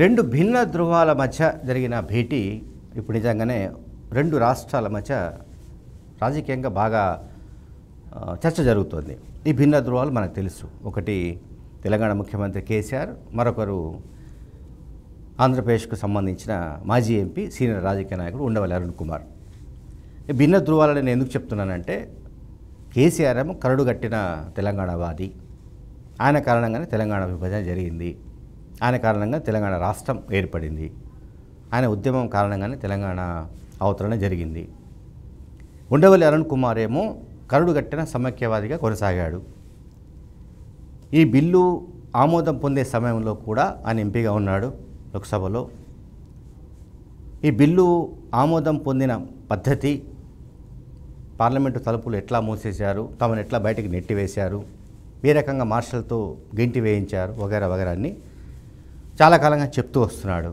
రెండు భిన్న ధృవాల మధ్య జరిగిన భేటీ ఇప్పుడు నిజంగానే రెండు రాష్ట్రాల మధ్య రాజకీయంగా బాగా చర్చ జరుగుతోంది ఈ భిన్న ధృవాలు మనకు తెలుసు ఒకటి తెలంగాణ ముఖ్యమంత్రి కేసీఆర్ మరొకరు ఆంధ్రప్రదేశ్కు సంబంధించిన మాజీ ఎంపీ సీనియర్ రాజకీయ నాయకుడు ఉండవల్లి అరుణ్ కుమార్ భిన్న ధృవాలని నేను ఎందుకు చెప్తున్నానంటే కేసీఆర్ ఏమో కరడుగట్టిన తెలంగాణవాది ఆయన కారణంగానే తెలంగాణ విభజన జరిగింది ఆయన కారణంగా తెలంగాణ రాష్ట్రం ఏర్పడింది ఆయన ఉద్యమం కారణంగానే తెలంగాణ అవతరణ జరిగింది ఉండవల్లి అరుణ్ కుమార్ ఏమో కరుడుగట్టిన సమైక్యవాదిగా కొనసాగాడు ఈ బిల్లు ఆమోదం పొందే సమయంలో కూడా ఆయన ఎంపీగా ఉన్నాడు లోక్సభలో ఈ బిల్లు ఆమోదం పొందిన పద్ధతి పార్లమెంటు తలుపులు ఎట్లా మూసేశారు తమను ఎట్లా బయటకు నెట్టివేశారు ఏ రకంగా మార్షల్తో గెంటి వేయించారు వగైరా వగేరా అన్నీ చాలా కాలంగా చెప్తూ వస్తున్నాడు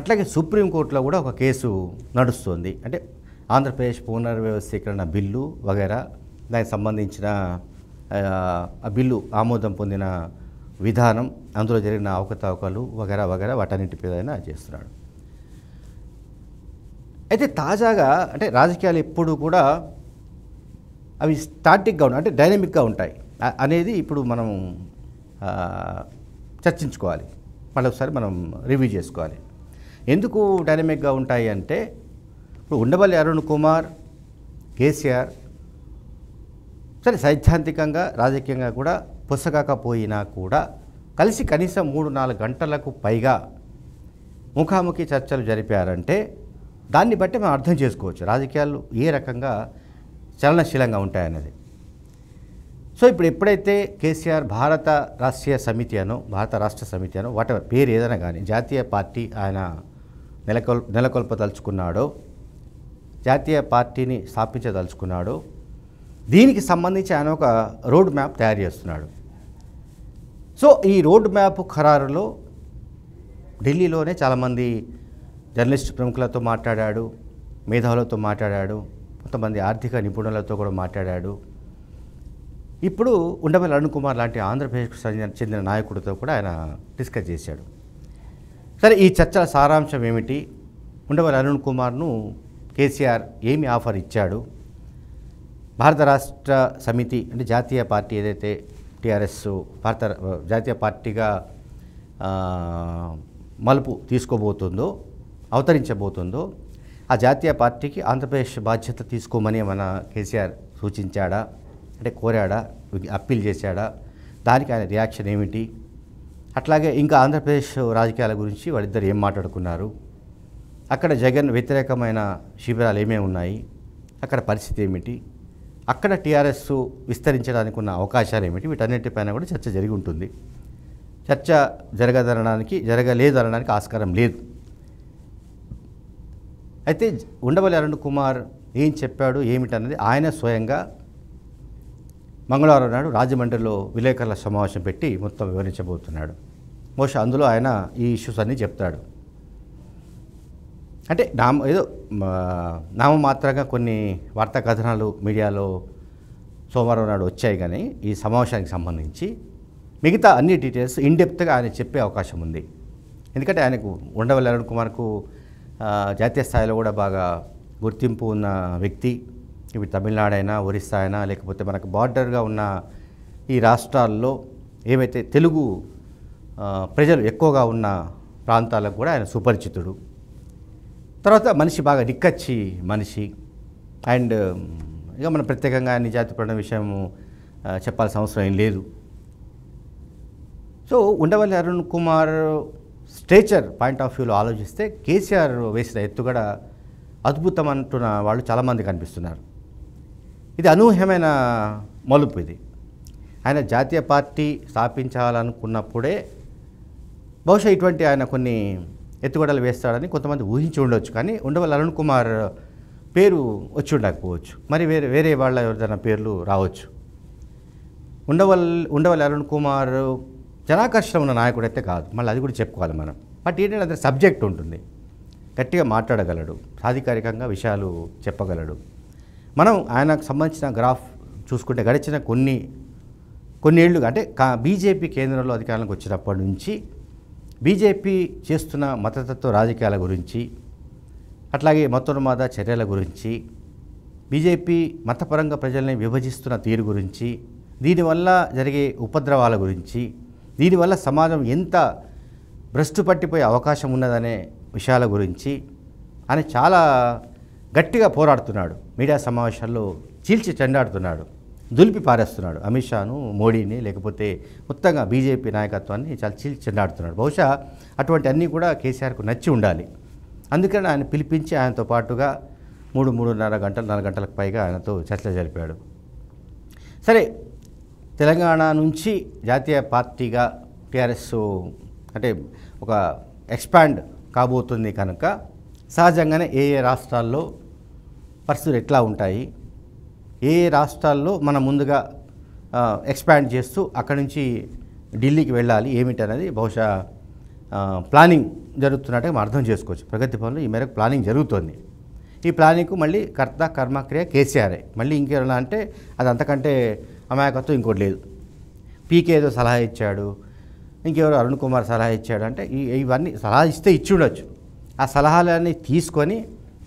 అట్లాగే సుప్రీంకోర్టులో కూడా ఒక కేసు నడుస్తుంది అంటే ఆంధ్రప్రదేశ్ పునర్వ్యవస్థీకరణ బిల్లు వగైరా దానికి సంబంధించిన ఆ బిల్లు ఆమోదం పొందిన విధానం అందులో జరిగిన అవకతవకలు వగైరా వగైరా వాటన్నిటిపైన చేస్తున్నాడు అయితే తాజాగా అంటే రాజకీయాలు ఎప్పుడు కూడా అవి స్టాటిక్గా ఉంటాయి అంటే డైనమిక్గా ఉంటాయి అనేది ఇప్పుడు మనం చర్చించుకోవాలి మళ్ళీ ఒకసారి మనం రివ్యూ చేసుకోవాలి ఎందుకు డైనమిక్గా ఉంటాయి అంటే ఇప్పుడు ఉండవల్లి అరుణ్ కుమార్ కేసీఆర్ సరే సైద్ధాంతికంగా రాజకీయంగా కూడా పుసగాకపోయినా కూడా కలిసి కనీసం మూడు నాలుగు గంటలకు పైగా ముఖాముఖి చర్చలు జరిపారంటే దాన్ని బట్టి మనం అర్థం చేసుకోవచ్చు రాజకీయాలు ఏ రకంగా చలనశీలంగా ఉంటాయన్నది సో ఇప్పుడు ఎప్పుడైతే కేసీఆర్ భారత రాష్ట్రీయ సమితి అనో భారత రాష్ట్ర సమితి అనో వాటెవర్ పేరు ఏదైనా కానీ జాతీయ పార్టీ ఆయన నెలకొల్ నెలకొల్పదలుచుకున్నాడో జాతీయ పార్టీని స్థాపించదలుచుకున్నాడో దీనికి సంబంధించి ఆయన ఒక రోడ్ మ్యాప్ తయారు చేస్తున్నాడు సో ఈ రోడ్ మ్యాప్ ఖరారులో ఢిల్లీలోనే చాలామంది జర్నలిస్ట్ ప్రముఖులతో మాట్లాడాడు మేధావులతో మాట్లాడాడు కొంతమంది ఆర్థిక నిపుణులతో కూడా మాట్లాడాడు ఇప్పుడు ఉండమల్లి అరుణ్ కుమార్ లాంటి ఆంధ్రప్రదేశ్కు చెందిన నాయకుడితో కూడా ఆయన డిస్కస్ చేశాడు సరే ఈ చర్చల సారాంశం ఏమిటి ఉండమల్లి అరుణ్ కుమార్ను కేసీఆర్ ఏమి ఆఫర్ ఇచ్చాడు భారత రాష్ట్ర సమితి అంటే జాతీయ పార్టీ ఏదైతే టీఆర్ఎస్ భారత జాతీయ పార్టీగా మలుపు తీసుకోబోతుందో అవతరించబోతుందో ఆ జాతీయ పార్టీకి ఆంధ్రప్రదేశ్ బాధ్యత తీసుకోమని మన కేసీఆర్ సూచించాడా అంటే కోరాడా అప్పీల్ చేశాడా దానికి ఆయన రియాక్షన్ ఏమిటి అట్లాగే ఇంకా ఆంధ్రప్రదేశ్ రాజకీయాల గురించి వాళ్ళిద్దరు ఏం మాట్లాడుకున్నారు అక్కడ జగన్ వ్యతిరేకమైన శిబిరాలు ఏమేమి ఉన్నాయి అక్కడ పరిస్థితి ఏమిటి అక్కడ టీఆర్ఎస్ విస్తరించడానికి ఉన్న అవకాశాలు ఏమిటి వీటన్నిటిపైన కూడా చర్చ జరిగి ఉంటుంది చర్చ జరగదనడానికి జరగలేదనడానికి ఆస్కారం లేదు అయితే ఉండవల్లి అరుణ్ కుమార్ ఏం చెప్పాడు ఏమిటన్నది ఆయన స్వయంగా మంగళవారం నాడు రాజమండ్రిలో విలేకరుల సమావేశం పెట్టి మొత్తం వివరించబోతున్నాడు బహుశా అందులో ఆయన ఈ ఇష్యూస్ అన్నీ చెప్తాడు అంటే నామ ఏదో నామమాత్రంగా కొన్ని వార్తా కథనాలు మీడియాలో సోమవారం నాడు వచ్చాయి కానీ ఈ సమావేశానికి సంబంధించి మిగతా అన్ని డీటెయిల్స్ ఇన్డెప్త్గా ఆయన చెప్పే అవకాశం ఉంది ఎందుకంటే ఆయనకు ఉండవల్లి అరుణ్ కుమార్కు జాతీయ స్థాయిలో కూడా బాగా గుర్తింపు ఉన్న వ్యక్తి ఇవి తమిళనాడైనా ఒరిస్సా అయినా లేకపోతే మనకు బార్డర్గా ఉన్న ఈ రాష్ట్రాల్లో ఏమైతే తెలుగు ప్రజలు ఎక్కువగా ఉన్న ప్రాంతాలకు కూడా ఆయన సుపరిచితుడు తర్వాత మనిషి బాగా దిక్కచ్చి మనిషి అండ్ ఇక మనం ప్రత్యేకంగా ఆయన జాతిపడిన విషయం చెప్పాల్సిన అవసరం ఏం లేదు so Undavalli Arun Kumar stature point of వ్యూలో ఆలోచిస్తే కేసీఆర్ వేసిన ఎత్తుగడ అద్భుతం అంటున్న వాళ్ళు చాలామంది కనిపిస్తున్నారు ఇది అనూహ్యమైన మలుపు ఇది ఆయన జాతీయ పార్టీ స్థాపించాలనుకున్నప్పుడే బహుశా ఇటువంటి ఆయన కొన్ని ఎత్తుగడలు వేస్తాడని కొంతమంది ఊహించి ఉండవచ్చు కానీ ఉండవల్ల అరుణ్ కుమార్ పేరు వచ్చి ఉండకపోవచ్చు మరి వేరే వేరే వాళ్ళ ఎవరిదైనా పేర్లు రావచ్చు ఉండవల్ ఉండవల్లి అరుణ్ కుమార్ జనాకర్షణ ఉన్న నాయకుడు అయితే కాదు మళ్ళీ అది కూడా చెప్పుకోవాలి మనం బట్ ఏంటంటే అతని సబ్జెక్ట్ ఉంటుంది గట్టిగా మాట్లాడగలడు సాధికారికంగా విషయాలు చెప్పగలడు మనం ఆయనకు సంబంధించిన గ్రాఫ్ చూసుకుంటే గడిచిన కొన్ని కొన్ని ఏళ్ళు అంటే కా బీజేపీ కేంద్రంలో అధికారంలోకి వచ్చినప్పటి నుంచి బీజేపీ చేస్తున్న మతతత్వ రాజకీయాల గురించి అట్లాగే మతోన్మాద చర్యల గురించి బీజేపీ మతపరంగా ప్రజల్ని విభజిస్తున్న తీరు గురించి దీనివల్ల జరిగే ఉపద్రవాల గురించి దీనివల్ల సమాజం ఎంత భ్రష్టు పట్టిపోయే అవకాశం ఉన్నదనే విషయాల గురించి అని చాలా గట్టిగా పోరాడుతున్నాడు మీడియా సమావేశాల్లో చీల్చి చెండాడుతున్నాడు దులిపి పారేస్తున్నాడు అమిత్ షాను మోడీని లేకపోతే మొత్తంగా బీజేపీ నాయకత్వాన్ని చాలా చీల్చి చెండాడుతున్నాడు బహుశా అటువంటి అన్నీ కూడా కేసీఆర్కు నచ్చి ఉండాలి అందుకని ఆయన పిలిపించి ఆయనతో పాటుగా మూడు మూడున్నర గంటలు నాలుగు గంటలకు పైగా ఆయనతో చర్చలు జరిపాడు సరే తెలంగాణ నుంచి జాతీయ పార్టీగా టీఆర్ఎస్ అంటే ఒక ఎక్స్పాండ్ కాబోతుంది కనుక సహజంగానే ఏ ఏ రాష్ట్రాల్లో పరిస్థితులు ఎట్లా ఉంటాయి ఏ రాష్ట్రాల్లో మనం ముందుగా ఎక్స్పాండ్ చేస్తూ అక్కడి నుంచి ఢిల్లీకి వెళ్ళాలి ఏమిటి అనేది బహుశా ప్లానింగ్ జరుగుతున్నట్టు మనం అర్థం చేసుకోవచ్చు ప్రగతి పనులు ఈ మేరకు ప్లానింగ్ జరుగుతోంది ఈ ప్లానింగ్కు మళ్ళీ కర్త కర్మక్రియ కేసీఆర్ఏ మళ్ళీ ఇంకేమైనా అంటే అది అంతకంటే అమాయకత్వం ఇంకోటి లేదు పీకే ఏదో సలహా ఇచ్చాడు ఇంకెవరు అరుణ్ కుమార్ సలహా ఇచ్చాడు అంటే ఇవన్నీ సలహా ఇస్తే ఇచ్చి ఉండొచ్చు ఆ సలహాలన్నీ తీసుకొని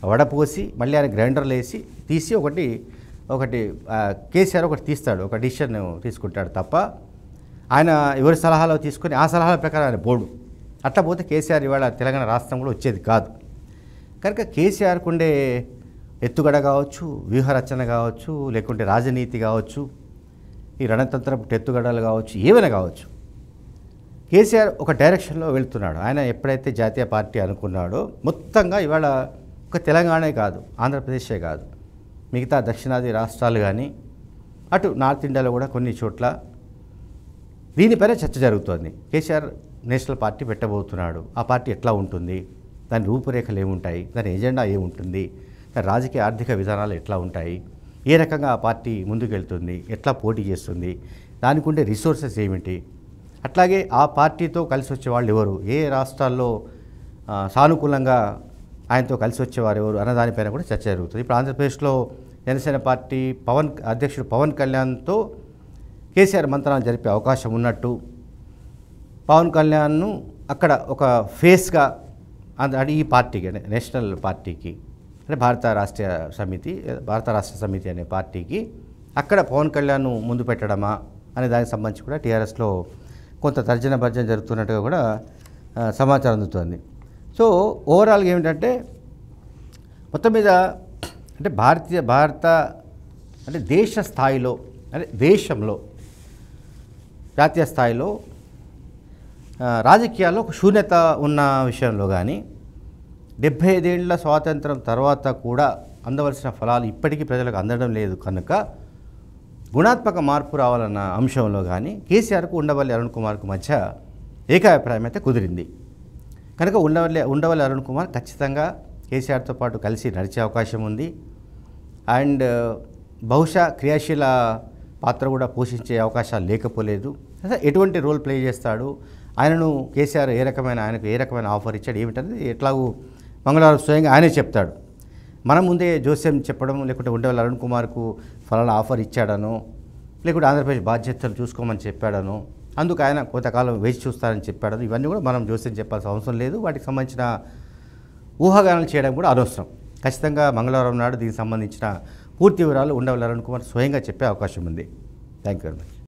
వడపోసి మళ్ళీ ఆయన గ్రైండర్లు వేసి తీసి ఒకటి ఒకటి కేసీఆర్ ఒకటి తీస్తాడు ఒక డిసిషన్ తీసుకుంటాడు తప్ప ఆయన ఎవరి సలహాలో తీసుకొని ఆ సలహాల ప్రకారం ఆయన బోర్డు అట్లా పోతే కేసీఆర్ ఇవాళ తెలంగాణ రాష్ట్రం కూడా వచ్చేది కాదు కనుక కేసీఆర్కు ఉండే ఎత్తుగడ కావచ్చు వ్యూహరచన కావచ్చు లేకుంటే రాజనీతి కావచ్చు ఈ రణతంత్ర ఎత్తుగడలు కావచ్చు ఏమైనా కావచ్చు కేసీఆర్ ఒక డైరెక్షన్లో వెళ్తున్నాడు ఆయన ఎప్పుడైతే జాతీయ పార్టీ అనుకున్నాడో మొత్తంగా ఇవాళ ఒక తెలంగాణే కాదు ఆంధ్రప్రదేశే కాదు మిగతా దక్షిణాది రాష్ట్రాలు కానీ అటు నార్త్ ఇండియాలో కూడా కొన్ని చోట్ల దీనిపైన చర్చ జరుగుతోంది కేసీఆర్ నేషనల్ పార్టీ పెట్టబోతున్నాడు ఆ పార్టీ ఎట్లా ఉంటుంది దాని రూపురేఖలు ఏముంటాయి దాని ఎజెండా ఏముంటుంది దాని రాజకీయ ఆర్థిక విధానాలు ఎట్లా ఉంటాయి ఏ రకంగా ఆ పార్టీ ముందుకెళ్తుంది ఎట్లా పోటీ చేస్తుంది దానికి ఉండే రిసోర్సెస్ ఏమిటి అట్లాగే ఆ పార్టీతో కలిసి వచ్చే వాళ్ళు ఎవరు ఏ రాష్ట్రాల్లో సానుకూలంగా ఆయనతో కలిసి వచ్చేవారు ఎవరు అన్నదానిపైన కూడా చర్చ జరుగుతుంది ఇప్పుడు ఆంధ్రప్రదేశ్లో జనసేన పార్టీ పవన్ అధ్యక్షుడు పవన్ కళ్యాణ్తో కేసీఆర్ మంత్రాన్ని జరిపే అవకాశం ఉన్నట్టు పవన్ కళ్యాణ్ను అక్కడ ఒక ఫేస్గా అంటే ఈ పార్టీకి నేషనల్ పార్టీకి అంటే భారత రాష్ట్రీయ సమితి భారత రాష్ట్ర సమితి అనే పార్టీకి అక్కడ పవన్ కళ్యాణ్ను ముందు పెట్టడమా అనే దానికి సంబంధించి కూడా టీఆర్ఎస్లో కొంత తర్జన భర్జన జరుగుతున్నట్టుగా కూడా సమాచారం అందుతోంది సో ఓవరాల్గా ఏమిటంటే మొత్తం మీద అంటే భారతీయ భారత అంటే దేశ స్థాయిలో అంటే దేశంలో జాతీయ స్థాయిలో రాజకీయాల్లో ఒక శూన్యత ఉన్న విషయంలో కానీ డెబ్భై ఐదేళ్ల స్వాతంత్రం తర్వాత కూడా అందవలసిన ఫలాలు ఇప్పటికీ ప్రజలకు అందడం లేదు కనుక గుణాత్మక మార్పు రావాలన్న అంశంలో కానీ కేసీఆర్కు ఉండవల్లి అరుణ్ కుమార్కు మధ్య ఏకాభిప్రాయం అయితే కుదిరింది కనుక ఉండవల్లే ఉండవల్లి అరుణ్ కుమార్ ఖచ్చితంగా కేసీఆర్తో పాటు కలిసి నడిచే అవకాశం ఉంది అండ్ బహుశా క్రియాశీల పాత్ర కూడా పోషించే అవకాశాలు లేకపోలేదు ఎటువంటి రోల్ ప్లే చేస్తాడు ఆయనను కేసీఆర్ ఏ రకమైన ఆయనకు ఏ రకమైన ఆఫర్ ఇచ్చాడు ఏమిటనేది ఎట్లాగూ మంగళవారం స్వయంగా ఆయనే చెప్తాడు మనం ముందే జోస్యం చెప్పడం లేకుంటే ఉండేవాళ్ళు అరుణ్ కుమార్కు ఫలానా ఆఫర్ ఇచ్చాడనో లేకుంటే ఆంధ్రప్రదేశ్ బాధ్యతలు చూసుకోమని చెప్పాడనో అందుకు ఆయన కొంతకాలం వేచి చూస్తారని చెప్పాడు ఇవన్నీ కూడా మనం జోస్యం చెప్పాల్సిన అవసరం లేదు వాటికి సంబంధించిన ఊహాగానాలు చేయడం కూడా అనవసరం ఖచ్చితంగా మంగళవారం నాడు దీనికి సంబంధించిన పూర్తి వివరాలు ఉండవలరణ్ కుమార్ స్వయంగా చెప్పే అవకాశం ఉంది థ్యాంక్ యూ వెరీ మచ్